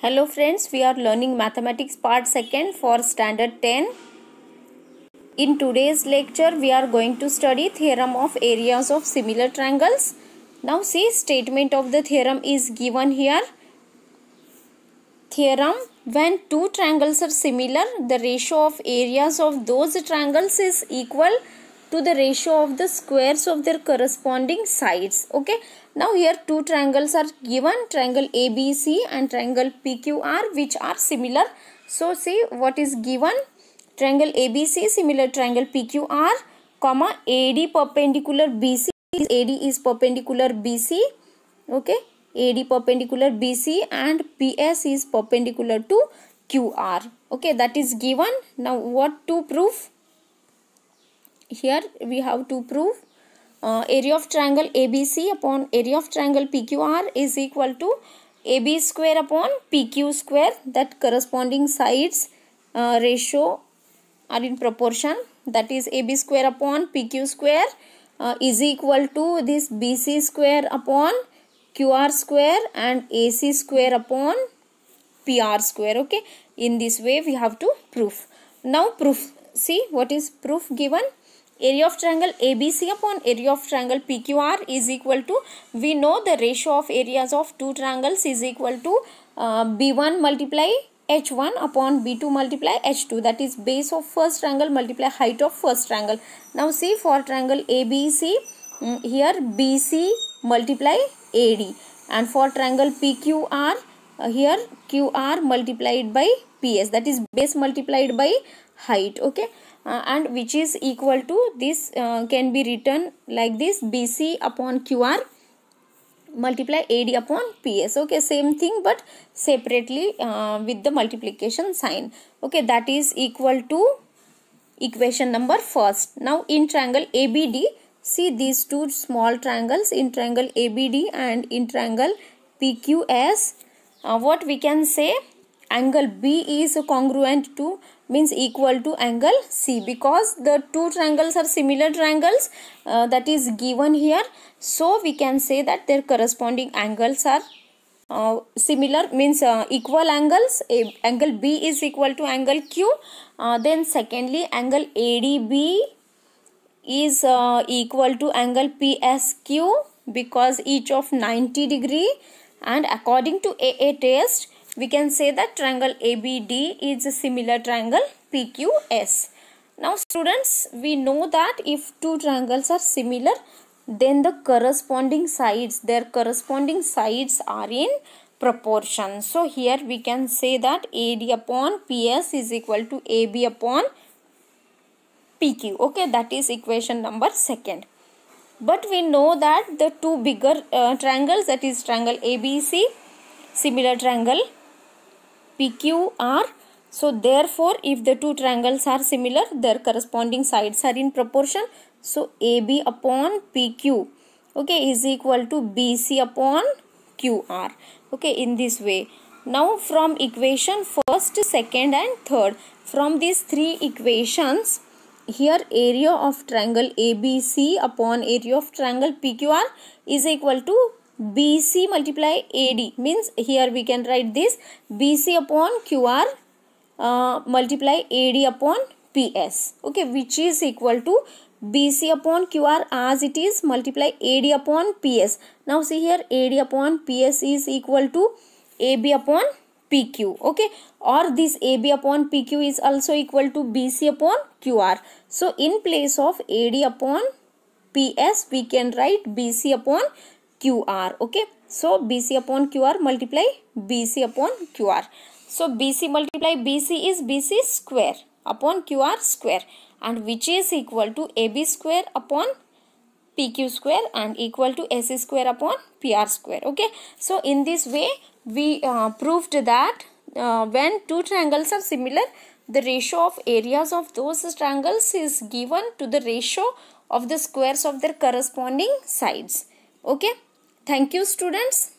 Hello friends, we are learning mathematics part 2nd for standard 10. In today's lecture, we are going to study theorem of areas of similar triangles. Now see statement of the theorem is given here. Theorem when two triangles are similar, the ratio of areas of those triangles is equal to the ratio of the squares of their corresponding sides okay now here two triangles are given triangle abc and triangle pqr which are similar so see what is given triangle abc similar triangle pqr comma ad perpendicular bc ad is perpendicular bc okay ad perpendicular bc and ps is perpendicular to qr okay that is given now what to prove here we have to prove uh, area of triangle ABC upon area of triangle PQR is equal to AB square upon PQ square that corresponding sides uh, ratio are in proportion that is AB square upon PQ square uh, is equal to this BC square upon QR square and AC square upon PR square okay in this way we have to prove now proof see what is proof given area of triangle ABC upon area of triangle PQR is equal to we know the ratio of areas of two triangles is equal to uh, B1 multiply H1 upon B2 multiply H2 that is base of first triangle multiply height of first triangle. Now see for triangle ABC mm, here BC multiply AD and for triangle PQR uh, here QR multiplied by PS that is base multiplied by height okay uh, and which is equal to this uh, can be written like this BC upon QR multiply AD upon PS. Okay, same thing but separately uh, with the multiplication sign. Okay, that is equal to equation number first. Now in triangle ABD, see these two small triangles in triangle ABD and in triangle PQS. Uh, what we can say? angle B is congruent to means equal to angle C because the two triangles are similar triangles uh, that is given here. So we can say that their corresponding angles are uh, similar means uh, equal angles A, angle B is equal to angle Q uh, then secondly angle ADB is uh, equal to angle PSQ because each of 90 degree and according to AA test we can say that triangle ABD is a similar triangle PQS. Now students, we know that if two triangles are similar, then the corresponding sides, their corresponding sides are in proportion. So here we can say that AD upon PS is equal to AB upon PQ. Okay, that is equation number second. But we know that the two bigger uh, triangles, that is triangle ABC, similar triangle PQR. So therefore, if the two triangles are similar, their corresponding sides are in proportion. So AB upon PQ okay is equal to BC upon QR. Okay, in this way. Now from equation first, second and third. From these three equations, here area of triangle ABC upon area of triangle PQR is equal to BC multiply AD means here we can write this BC upon QR uh, multiply AD upon PS okay which is equal to BC upon QR as it is multiply AD upon PS now see here AD upon PS is equal to AB upon PQ okay or this AB upon PQ is also equal to BC upon QR so in place of AD upon PS we can write BC upon QR. Okay. So BC upon QR multiply BC upon QR. So BC multiply BC is BC square upon QR square and which is equal to AB square upon PQ square and equal to AC square upon PR square. Okay. So in this way we uh, proved that uh, when two triangles are similar the ratio of areas of those triangles is given to the ratio of the squares of their corresponding sides. Okay. Thank you students.